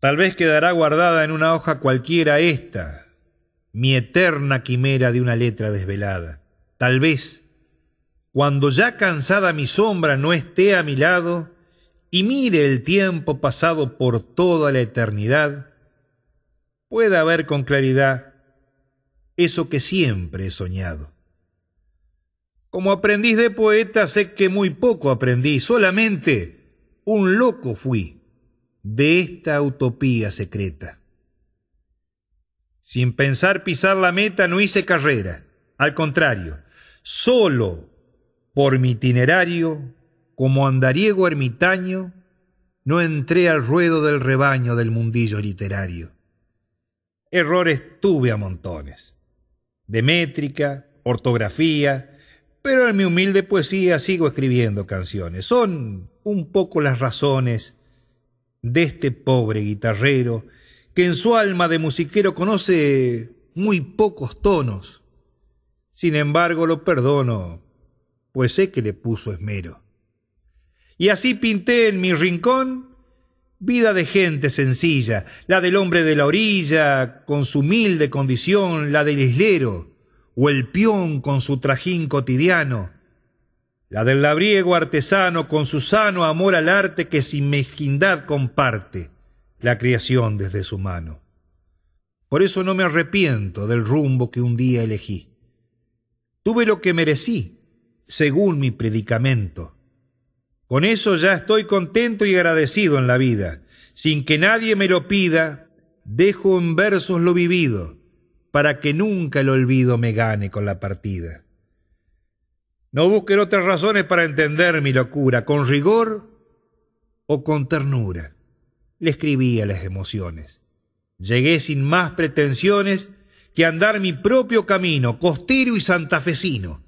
Tal vez quedará guardada en una hoja cualquiera esta, mi eterna quimera de una letra desvelada. Tal vez, cuando ya cansada mi sombra no esté a mi lado y mire el tiempo pasado por toda la eternidad, pueda ver con claridad eso que siempre he soñado. Como aprendiz de poeta sé que muy poco aprendí, solamente un loco fui de esta utopía secreta. Sin pensar pisar la meta no hice carrera, al contrario, solo por mi itinerario, como andariego ermitaño, no entré al ruedo del rebaño del mundillo literario. Errores tuve a montones, de métrica, ortografía, pero en mi humilde poesía sigo escribiendo canciones. Son un poco las razones de este pobre guitarrero, que en su alma de musiquero conoce muy pocos tonos. Sin embargo, lo perdono, pues sé que le puso esmero. Y así pinté en mi rincón vida de gente sencilla, la del hombre de la orilla, con su humilde condición, la del islero, o el peón con su trajín cotidiano, la del labriego artesano con su sano amor al arte que sin mezquindad comparte la creación desde su mano. Por eso no me arrepiento del rumbo que un día elegí. Tuve lo que merecí, según mi predicamento. Con eso ya estoy contento y agradecido en la vida. Sin que nadie me lo pida, dejo en versos lo vivido, para que nunca el olvido me gane con la partida. No busquen otras razones para entender mi locura, con rigor o con ternura. Le escribía las emociones. Llegué sin más pretensiones que andar mi propio camino, costero y santafesino.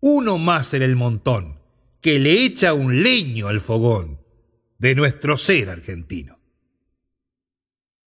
Uno más en el montón, que le echa un leño al fogón de nuestro ser argentino.